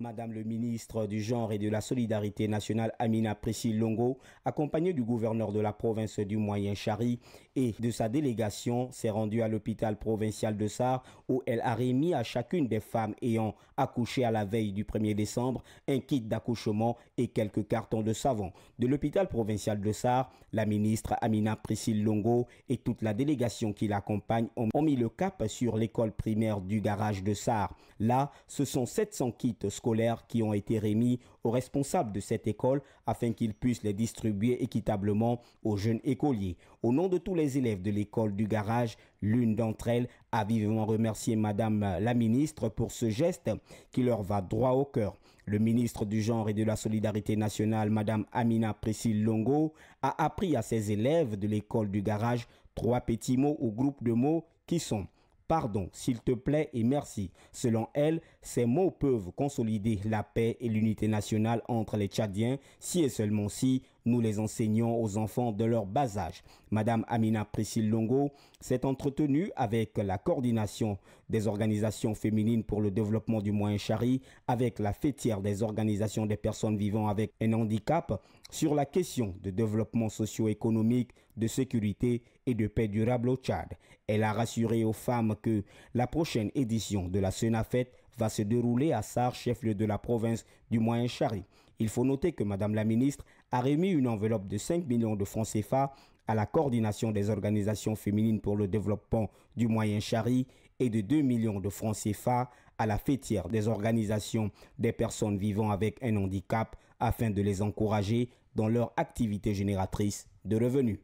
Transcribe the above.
Madame le ministre du Genre et de la Solidarité nationale Amina Priscille Longo, accompagnée du gouverneur de la province du Moyen Chari et de sa délégation, s'est rendue à l'hôpital provincial de Sar où elle a remis à chacune des femmes ayant accouché à la veille du 1er décembre un kit d'accouchement et quelques cartons de savon. De l'hôpital provincial de Sar, la ministre Amina Priscille Longo et toute la délégation qui l'accompagne ont mis le cap sur l'école primaire du garage de Sar. Là, ce sont 700 kits scolaires qui ont été remis aux responsables de cette école afin qu'ils puissent les distribuer équitablement aux jeunes écoliers. Au nom de tous les élèves de l'école du garage, l'une d'entre elles a vivement remercié Madame la ministre pour ce geste qui leur va droit au cœur. Le ministre du Genre et de la Solidarité nationale, Madame Amina Priscille Longo, a appris à ses élèves de l'école du garage trois petits mots ou groupes de mots qui sont pardon, s'il te plaît et merci. Selon elle, ces mots peuvent consolider la paix et l'unité nationale entre les Tchadiens si et seulement si nous les enseignons aux enfants de leur bas âge. Madame Amina Priscille Longo s'est entretenue avec la coordination des organisations féminines pour le développement du moyen Chari, avec la fêtière des organisations des personnes vivant avec un handicap, sur la question de développement socio-économique, de sécurité et de paix durable au Tchad. Elle a rassuré aux femmes que la prochaine édition de la fête va se dérouler à Sar, chef-lieu de la province du Moyen-Chari. Il faut noter que Madame la ministre a remis une enveloppe de 5 millions de francs CFA à la coordination des organisations féminines pour le développement du Moyen-Chari et de 2 millions de francs CFA à la fêtière des organisations des personnes vivant avec un handicap afin de les encourager dans leur activité génératrice de revenus.